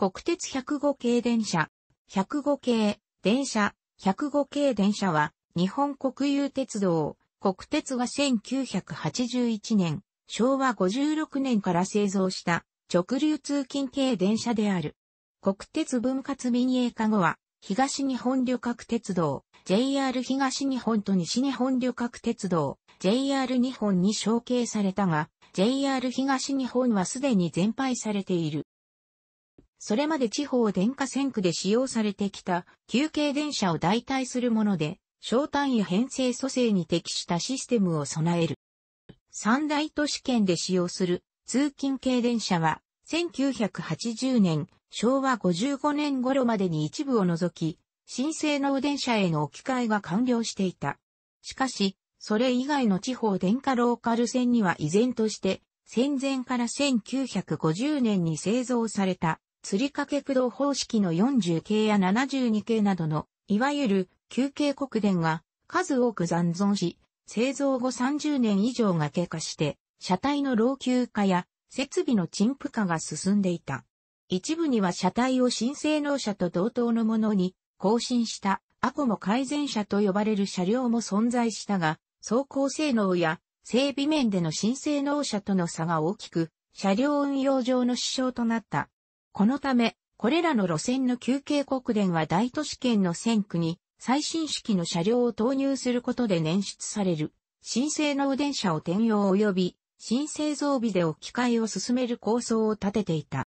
国鉄105系電車、105系電車、105系電車は、日本国有鉄道、国鉄が1981年、昭和56年から製造した直流通勤系電車である。国鉄分割民営化後は、東日本旅客鉄道、JR 東日本と西日本旅客鉄道、JR 日本に承継されたが、JR 東日本はすでに全廃されている。それまで地方電化線区で使用されてきた休憩電車を代替するもので、小単位編成蘇生に適したシステムを備える。三大都市圏で使用する通勤系電車は、1980年、昭和55年頃までに一部を除き、新性能電車への置き換えが完了していた。しかし、それ以外の地方電化ローカル線には依然として、戦前から1950年に製造された釣り掛け駆動方式の40系や72系などの、いわゆる旧系国電が数多く残存し、製造後30年以上が経過して、車体の老朽化や設備の陳腐化が進んでいた。一部には車体を新性能車と同等のものに更新したアコモ改善車と呼ばれる車両も存在したが、走行性能や整備面での新性能車との差が大きく、車両運用上の支障となった。このため、これらの路線の休憩国連は大都市圏の線区に最新式の車両を投入することで捻出される新生能電車を転用及び新製造備で置き換えを進める構想を立てていた。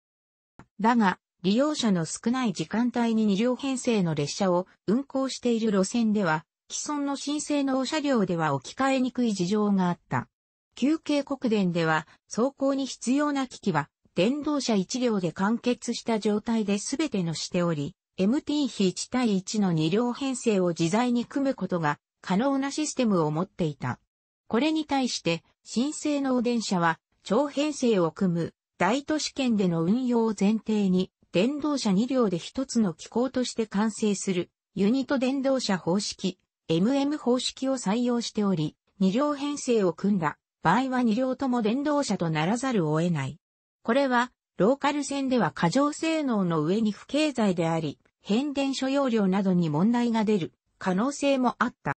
だが、利用者の少ない時間帯に2両編成の列車を運行している路線では、既存の新生能車両では置き換えにくい事情があった。休憩国電では走行に必要な機器は電動車1両で完結した状態で全てのしており、MT 比1対1の2両編成を自在に組むことが可能なシステムを持っていた。これに対して、新性能電車は長編成を組む大都市圏での運用を前提に、電動車2両で一つの機構として完成するユニット電動車方式、MM 方式を採用しており、2両編成を組んだ場合は2両とも電動車とならざるを得ない。これは、ローカル線では過剰性能の上に不経済であり、変電所容量などに問題が出る可能性もあった。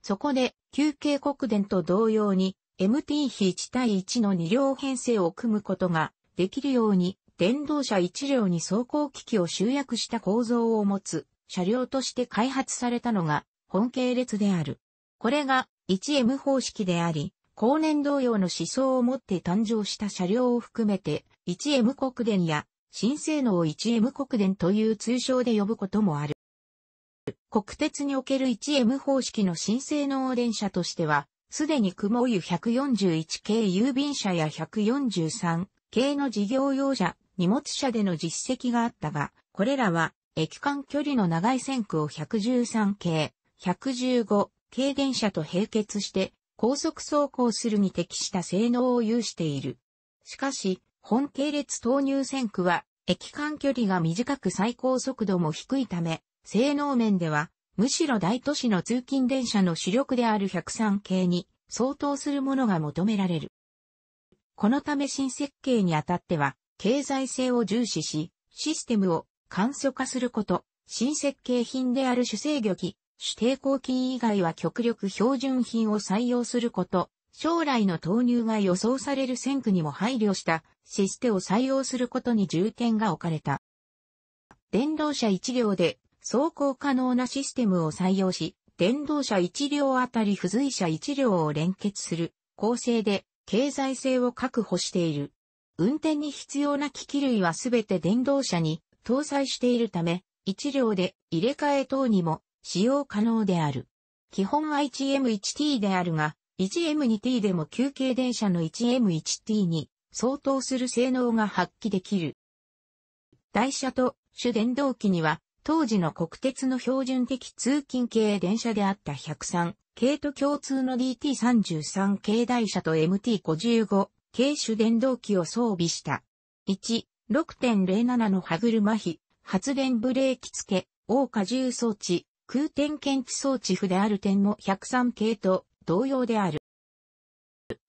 そこで、休憩国電と同様に、MT 比1対1の2両編成を組むことができるように、電動車1両に走行機器を集約した構造を持つ車両として開発されたのが本系列である。これが 1M 方式であり、後年同様の思想を持って誕生した車両を含めて、1M 国電や、新性能を 1M 国電という通称で呼ぶこともある。国鉄における 1M 方式の新性能電車としては、すでに雲湯141系郵便車や143系の事業用車、荷物車での実績があったが、これらは駅間距離の長い線区を113系、115系電車と並結して高速走行するに適した性能を有している。しかし、本系列投入線区は、駅間距離が短く最高速度も低いため、性能面では、むしろ大都市の通勤電車の主力である103系に相当するものが求められる。このため新設計にあたっては、経済性を重視し、システムを簡素化すること、新設計品である主制御機、指定抗菌以外は極力標準品を採用すること、将来の投入が予想される選区にも配慮したシステを採用することに重点が置かれた。電動車1両で走行可能なシステムを採用し、電動車1両あたり付随車1両を連結する構成で経済性を確保している。運転に必要な機器類はすべて電動車に搭載しているため、1両で入れ替え等にも使用可能である。基本は 1M1T であるが、1M2T でも休憩電車の 1M1T に相当する性能が発揮できる。台車と主電動機には、当時の国鉄の標準的通勤系電車であった103系と共通の DT33 系台車と MT55 系主電動機を装備した。1、6.07の歯車比、発電ブレーキ付け、大荷重装置、空転検知装置符である点も103系と同様である。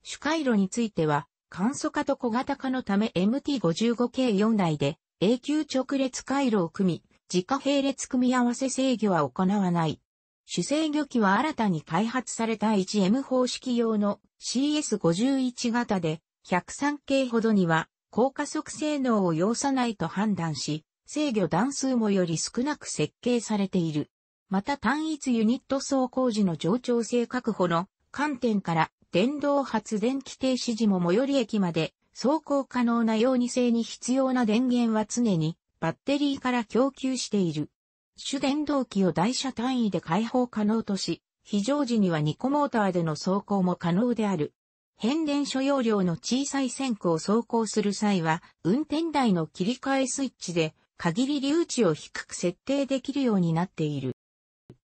主回路については、簡素化と小型化のため MT55 系4台で永久直列回路を組み、自家並列組み合わせ制御は行わない。主制御機は新たに開発された 1M 方式用の CS51 型で、103系ほどには高加速性能を要さないと判断し、制御段数もより少なく設計されている。また単一ユニット走行時の上調性確保の観点から電動発電機停止時も最寄り駅まで走行可能なように性に必要な電源は常にバッテリーから供給している。主電動機を台車単位で開放可能とし、非常時には2個モーターでの走行も可能である。変電所容量の小さい線区を走行する際は、運転台の切り替えスイッチで限り留置を低く設定できるようになっている。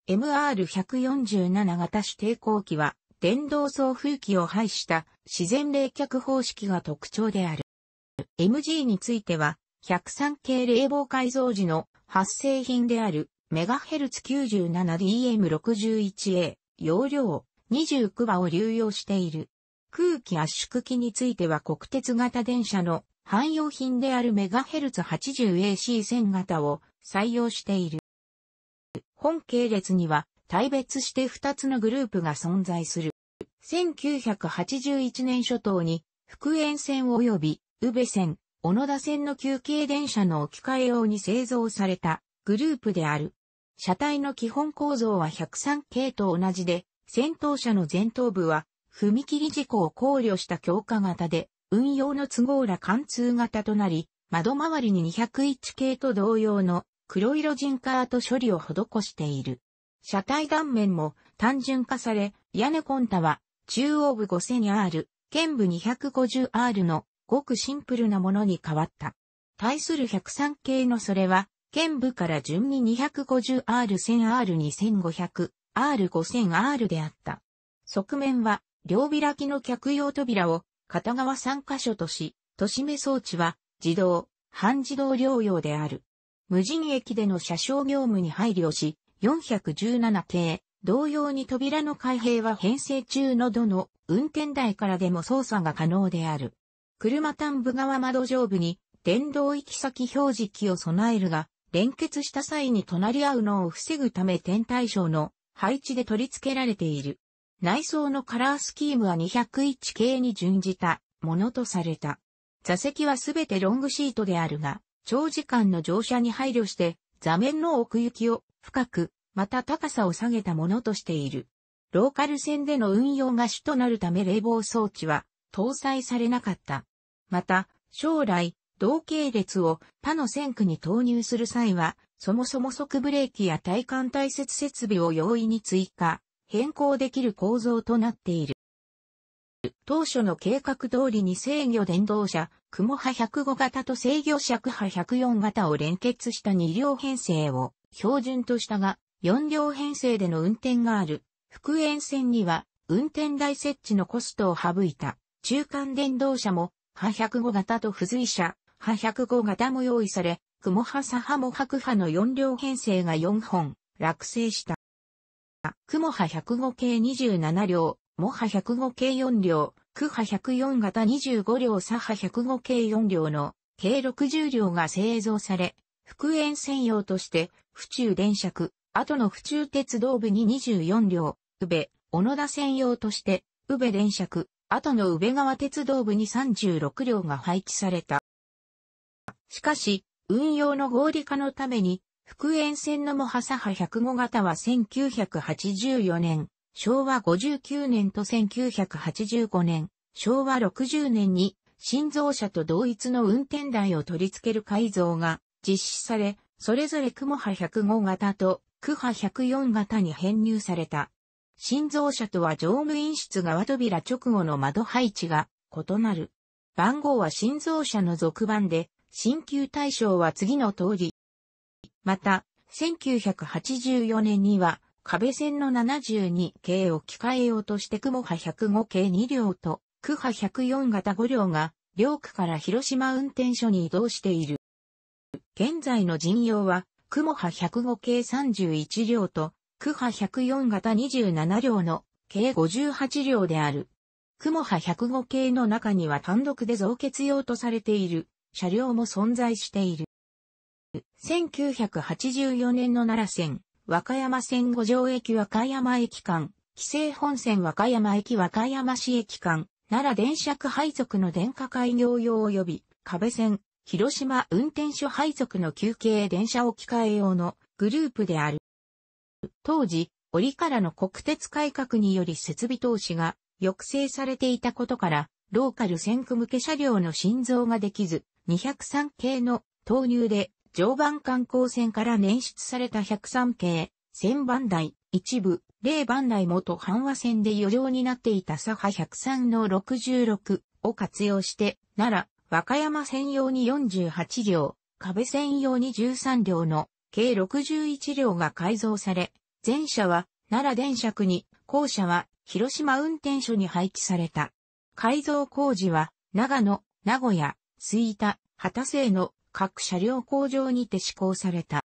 MR147 型主抵抗器は電動送風機を排した自然冷却方式が特徴である。MG については103系冷房改造時の発生品である MHz97DM61A 容量29場を流用している。空気圧縮機については国鉄型電車の汎用品である MHz80AC1000 型を採用している。本系列には、大別して二つのグループが存在する。1981年初頭に、福塩線及び、宇部線、小野田線の休憩電車の置き換え用に製造されたグループである。車体の基本構造は103系と同じで、先頭車の前頭部は、踏切事故を考慮した強化型で、運用の都合ら貫通型となり、窓周りに201系と同様の黒色人カーと処理を施している。車体断面も単純化され、屋根コンタは中央部 5000R、剣部 250R のごくシンプルなものに変わった。対する103系のそれは、剣部から順に 250R、1000R、2500R、5000R であった。側面は、両開きの客用扉を片側3箇所とし、都市目装置は自動、半自動療養である。無人駅での車掌業務に配慮し、417系、同様に扉の開閉は編成中のどの運転台からでも操作が可能である。車端部側窓上部に電動行き先表示器を備えるが、連結した際に隣り合うのを防ぐため天対象の配置で取り付けられている。内装のカラースキームは201系に準じたものとされた。座席はすべてロングシートであるが、長時間の乗車に配慮して、座面の奥行きを深く、また高さを下げたものとしている。ローカル線での運用が主となるため冷房装置は搭載されなかった。また、将来、同系列を他の線区に投入する際は、そもそも即ブレーキや体幹対接設備を容易に追加、変更できる構造となっている。当初の計画通りに制御電動車、雲波105型と制御尺波104型を連結した二両編成を標準としたが、四両編成での運転がある福塩線には運転台設置のコストを省いた中間電動車も波105型と付随車波105型も用意され、雲波左波も白波の四両編成が4本落成した。雲波105系27両、モ波105系4両、区波104型25両左波105系4両の計60両が製造され、復縁専用として、府中電車区、後の府中鉄道部に24両、宇部、小野田専用として、宇部電車区、後の宇部川鉄道部に36両が配置された。しかし、運用の合理化のために、福縁線のモハサハ105型は1984年、昭和59年と1985年、昭和60年に、新造車と同一の運転台を取り付ける改造が実施され、それぞれ雲波105型とク波104型に編入された。新造車とは乗務員室側扉直後の窓配置が異なる。番号は新造車の続番で、新旧対象は次の通り。また、1984年には、壁線の72系を機械用として雲波105系2両と、区波104型5両が、両区から広島運転所に移動している。現在の陣用は、雲波105系31両と、区波104型27両の計58両である。雲波105系の中には単独で増結用とされている車両も存在している。1984年の奈良線、和歌山線五条駅和歌山駅間、紀勢本線和歌山駅和歌山市駅間、奈良電車区配属の電化開業用及び、壁線、広島運転所配属の休憩電車置き換え用のグループである。当時、折からの国鉄改革により設備投資が抑制されていたことから、ローカル線区向け車両の心臓ができず、203系の投入で常磐観光船から捻出された103系、1000番台、一部、0番台元半和線で余剰になっていた左派103の66を活用して、奈良、和歌山専用に48両、壁専用に13両の計61両が改造され、前者は奈良電車区に、後者は広島運転所に配置された。改造工事は長野、名古屋、吹田、畑製の各車両工場にて施行された。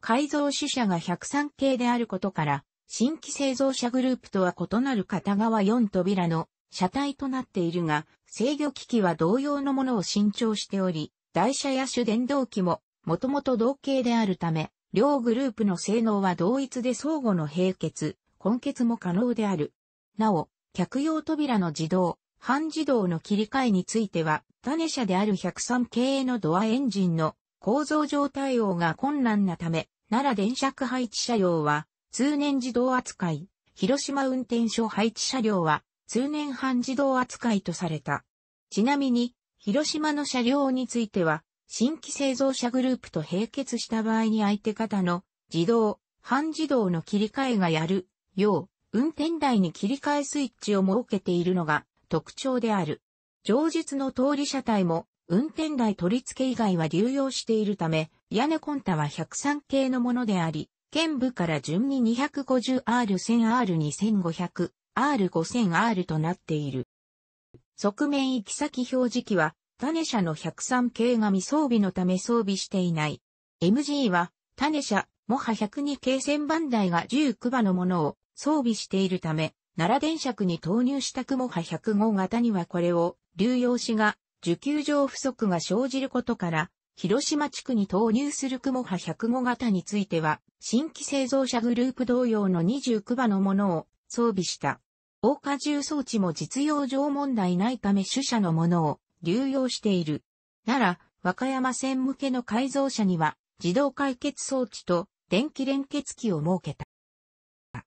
改造主車が103系であることから、新規製造車グループとは異なる片側4扉の車体となっているが、制御機器は同様のものを新調しており、台車や主電動機ももともと同型であるため、両グループの性能は同一で相互の並結、根結も可能である。なお、客用扉の自動、半自動の切り替えについては、種車である103系のドアエンジンの構造上対応が困難なため、奈良電車区配置車両は通年自動扱い、広島運転所配置車両は通年半自動扱いとされた。ちなみに、広島の車両については、新規製造車グループと並結した場合に相手方の自動、半自動の切り替えがやるよう、運転台に切り替えスイッチを設けているのが特徴である。上述の通り車体も運転台取り付け以外は流用しているため、屋根コンタは103系のものであり、剣部から順に 250R、1000R、2500R、5000R となっている。側面行き先表示器は、種車の103系が未装備のため装備していない。MG は、種車、モハ102系1000番台が19馬のものを装備しているため、奈良電車区に投入した雲波105型にはこれを流用紙が受給上不足が生じることから、広島地区に投入するモハ105型については、新規製造者グループ同様の29馬のものを装備した。大荷重装置も実用上問題ないため主社のものを流用している。なら、和歌山線向けの改造車には、自動解決装置と電気連結機を設けた。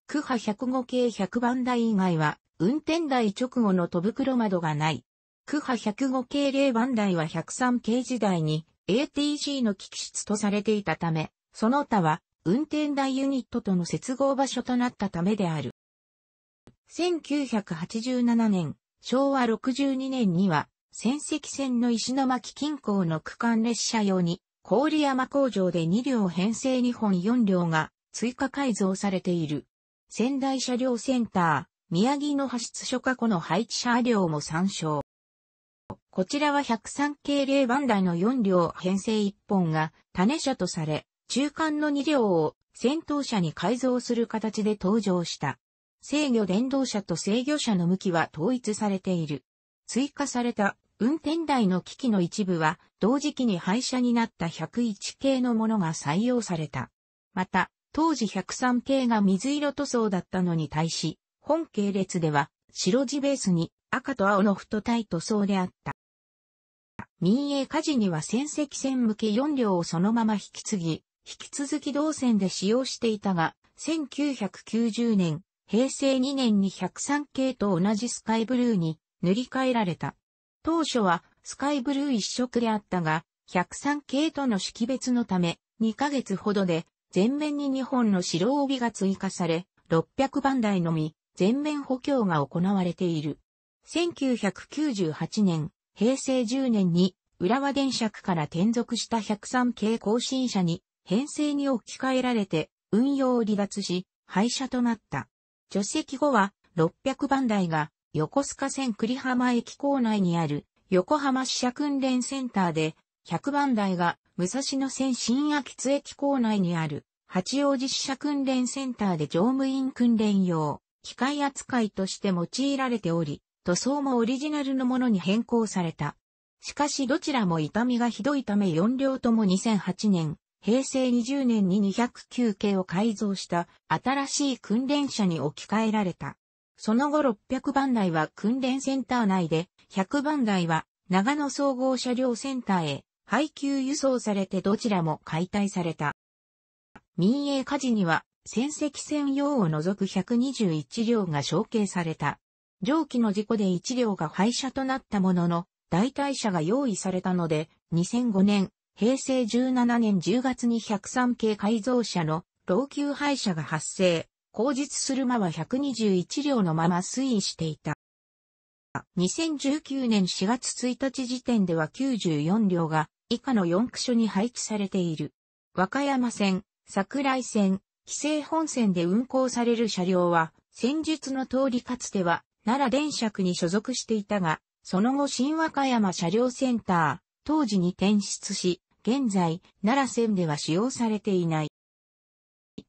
クハ105系100番台以外は、運転台直後の戸袋窓がない。クハ105系令番台は103系時代に a t g の機器室とされていたため、その他は運転台ユニットとの接合場所となったためである。1987年、昭和62年には、仙石線の石巻近郊の区間列車用に、郡山工場で2両編成2本4両が追加改造されている。仙台車両センター、宮城の派出所過去の配置車両も参照。こちらは103系0番台の4両編成1本が種車とされ、中間の2両を戦闘車に改造する形で登場した。制御電動車と制御車の向きは統一されている。追加された運転台の機器の一部は同時期に廃車になった101系のものが採用された。また、当時103系が水色塗装だったのに対し、本系列では白地ベースに赤と青の太い塗装であった。民営火事には戦績戦向け4両をそのまま引き継ぎ、引き続き同戦で使用していたが、1990年、平成2年に103系と同じスカイブルーに塗り替えられた。当初はスカイブルー一色であったが、103系との識別のため、2ヶ月ほどで全面に2本の白帯が追加され、600番台のみ全面補強が行われている。1998年、平成10年に浦和電車区から転属した103系更新車に編成に置き換えられて運用を離脱し廃車となった。除籍後は600番台が横須賀線栗浜駅構内にある横浜支社訓練センターで100番台が武蔵野線新秋津駅構内にある八王子支社訓練センターで乗務員訓練用機械扱いとして用いられており、塗装もオリジナルのものに変更された。しかしどちらも痛みがひどいため4両とも2008年、平成20年に209系を改造した新しい訓練車に置き換えられた。その後600番台は訓練センター内で、100番台は長野総合車両センターへ配給輸送されてどちらも解体された。民営火事には戦績専用を除く121両が承継された。上記の事故で1両が廃車となったものの、代替車が用意されたので、2005年、平成17年10月に103系改造車の老朽廃車が発生、後日する間は121両のまま推移していた。2019年4月1日時点では94両が以下の4区所に配置されている。和歌山線、桜井線、紀勢本線で運行される車両は、先述の通りかつては奈良電車区に所属していたが、その後新和歌山車両センター、当時に転出し、現在、奈良線では使用されていない。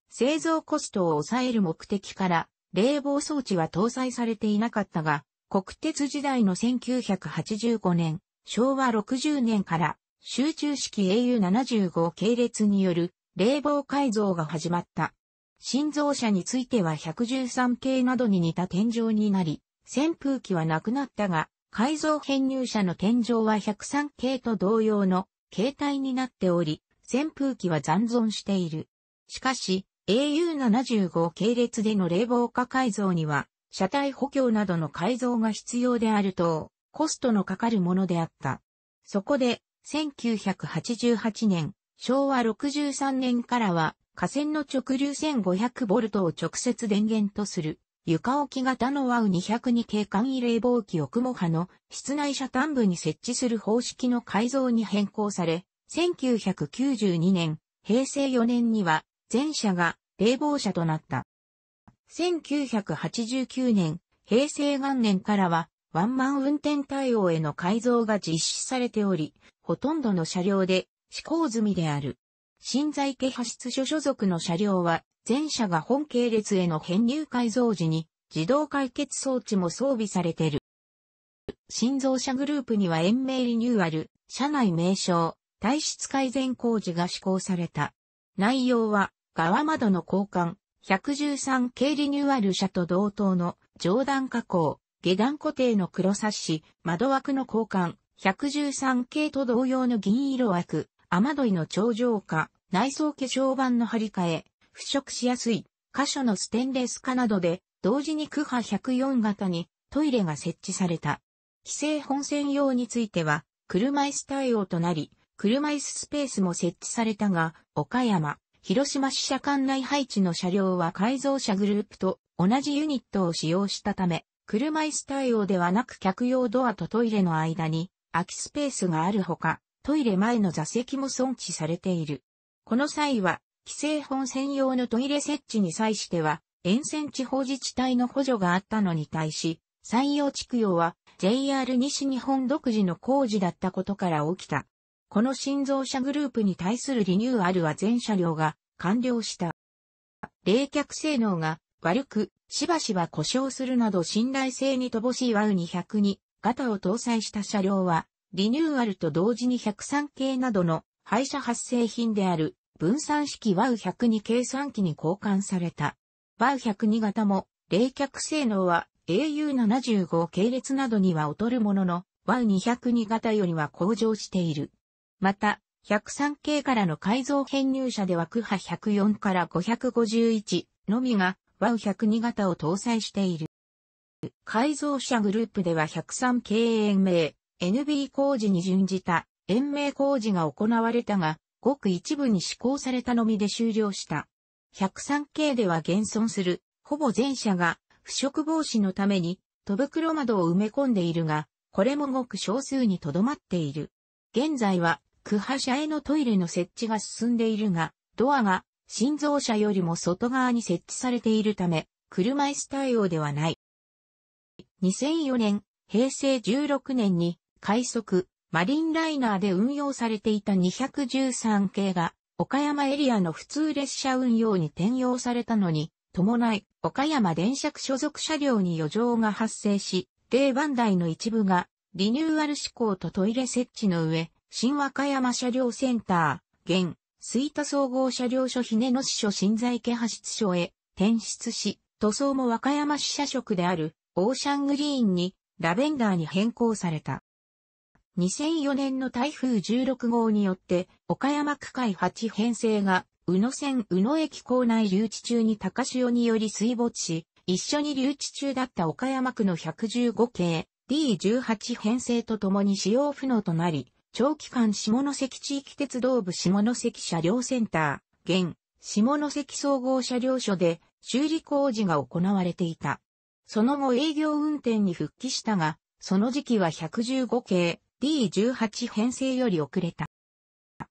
製造コストを抑える目的から、冷房装置は搭載されていなかったが、国鉄時代の1985年、昭和60年から、集中式 AU75 系列による冷房改造が始まった。新造車については113系などに似た天井になり、扇風機はなくなったが、改造編入車の天井は103系と同様の形態になっており、扇風機は残存している。しかし、AU75 系列での冷房化改造には、車体補強などの改造が必要であると、コストのかかるものであった。そこで、1988年、昭和63年からは、河川の直流 1500V を直接電源とする床置き型のワウ202系簡易冷房機を雲派の室内車端部に設置する方式の改造に変更され、1992年、平成4年には全車が冷房車となった。1989年、平成元年からはワンマン運転対応への改造が実施されており、ほとんどの車両で試行済みである。新在家派出所所属の車両は、全車が本系列への編入改造時に、自動解決装置も装備されている。新造車グループには延命リニューアル、車内名称、体質改善工事が施行された。内容は、側窓の交換、113系リニューアル車と同等の上段加工、下段固定の黒差し、窓枠の交換、113系と同様の銀色枠、雨どいの頂上化、内装化粧板の張り替え、腐食しやすい、箇所のステンレス化などで、同時に区波104型にトイレが設置された。規制本線用については、車椅子対応となり、車椅子スペースも設置されたが、岡山、広島支社管内配置の車両は改造車グループと同じユニットを使用したため、車椅子対応ではなく客用ドアとトイレの間に空きスペースがあるほか、トイレ前の座席も損置されている。この際は、規制本専用のトイレ設置に際しては、沿線地方自治体の補助があったのに対し、採用地区用は JR 西日本独自の工事だったことから起きた。この新造車グループに対するリニューアルは全車両が完了した。冷却性能が悪く、しばしば故障するなど信頼性に乏しい w 2 0 2型を搭載した車両はリニューアルと同時に103系などの廃車発生品である分散式 WOW102 計算機に交換された。WOW102 型も冷却性能は AU75 系列などには劣るものの WOW202 型よりは向上している。また、103系からの改造編入車ではクハ104から551のみが WOW102 型を搭載している。改造車グループでは103系延命、NB 工事に準じた延命工事が行われたが、ごく一部に施行されたのみで終了した。103系では現存する、ほぼ全車が腐食防止のために、戸袋窓を埋め込んでいるが、これもごく少数にとどまっている。現在は、区派車へのトイレの設置が進んでいるが、ドアが心臓車よりも外側に設置されているため、車椅子対応ではない。2004年、平成16年に快速、マリンライナーで運用されていた213系が、岡山エリアの普通列車運用に転用されたのに、伴い、岡山電車区所属車両に余剰が発生し、定番台の一部が、リニューアル施行とトイレ設置の上、新和歌山車両センター、現、水田総合車両所ひねの支所新在家派出所へ転出し、塗装も和歌山支社職であるオーシャングリーンにラベンダーに変更された。2004年の台風16号によって、岡山区海8編成が、宇野線宇野駅構内留置中に高潮により水没し、一緒に留置中だった岡山区の115系 D18 編成とともに使用不能となり、長期間下関地域鉄道部下関車両センター、現、下関総合車両所で修理工事が行われていた。その後営業運転に復帰したが、その時期は115系 D18 編成より遅れた。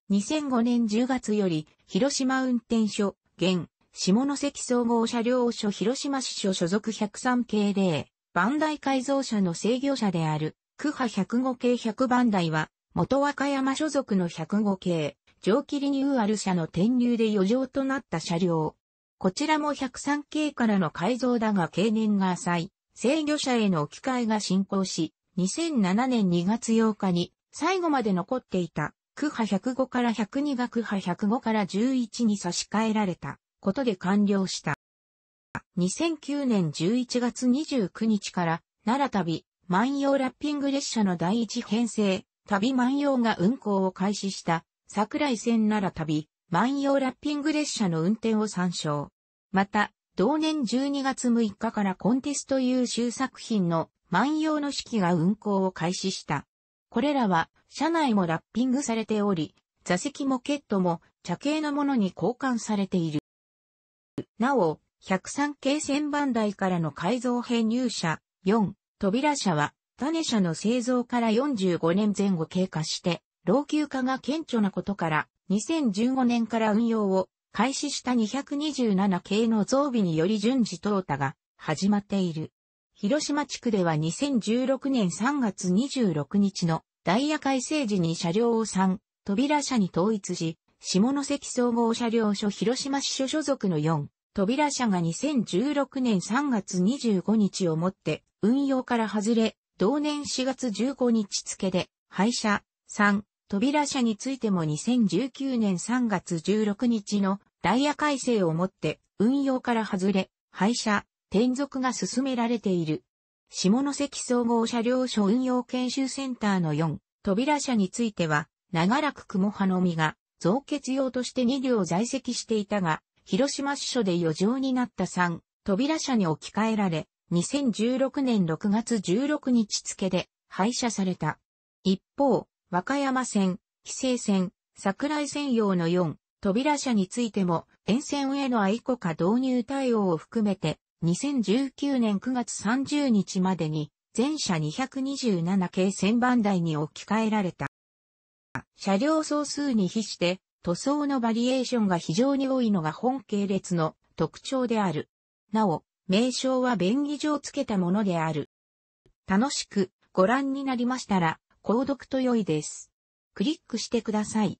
2005年10月より、広島運転所、現、下関総合車両所広島市所所属103系ン番台改造車の制御車である、区派105系100番台は、元和歌山所属の105系、上気リニューアル車の転入で余剰となった車両。こちらも103系からの改造だが経年が浅い、制御車への置き換えが進行し、2007年2月8日に最後まで残っていた区派105から102が区派105から11に差し替えられたことで完了した。2009年11月29日から奈良旅万葉ラッピング列車の第一編成旅万葉が運行を開始した桜井線奈良旅万葉ラッピング列車の運転を参照。また、同年12月6日からコンテスト優秀作品の万葉の式が運行を開始した。これらは車内もラッピングされており、座席もケットも茶系のものに交換されている。なお、103系1000番台からの改造編入車4、扉車は種車の製造から45年前後経過して、老朽化が顕著なことから、2015年から運用を開始した227系の増備により順次淘汰が始まっている。広島地区では2016年3月26日のダイヤ改正時に車両を3、扉車に統一し、下関総合車両所広島支所所属の4、扉車が2016年3月25日をもって運用から外れ、同年4月15日付で廃車3、扉車についても2019年3月16日のダイヤ改正をもって運用から外れ、廃車転属が進められている。下関総合車両所運用研修センターの4、扉車については、長らく雲波の実が、増結用として2両在籍していたが、広島支所で余剰になった3、扉車に置き換えられ、2016年6月16日付で廃車された。一方、和歌山線、帰省線、桜井線用の4、扉車についても、沿線への愛顧化導入対応を含めて、2019年9月30日までに、全車227系1000番台に置き換えられた。車両総数に比して、塗装のバリエーションが非常に多いのが本系列の特徴である。なお、名称は便宜上つけたものである。楽しくご覧になりましたら、購読と良いです。クリックしてください。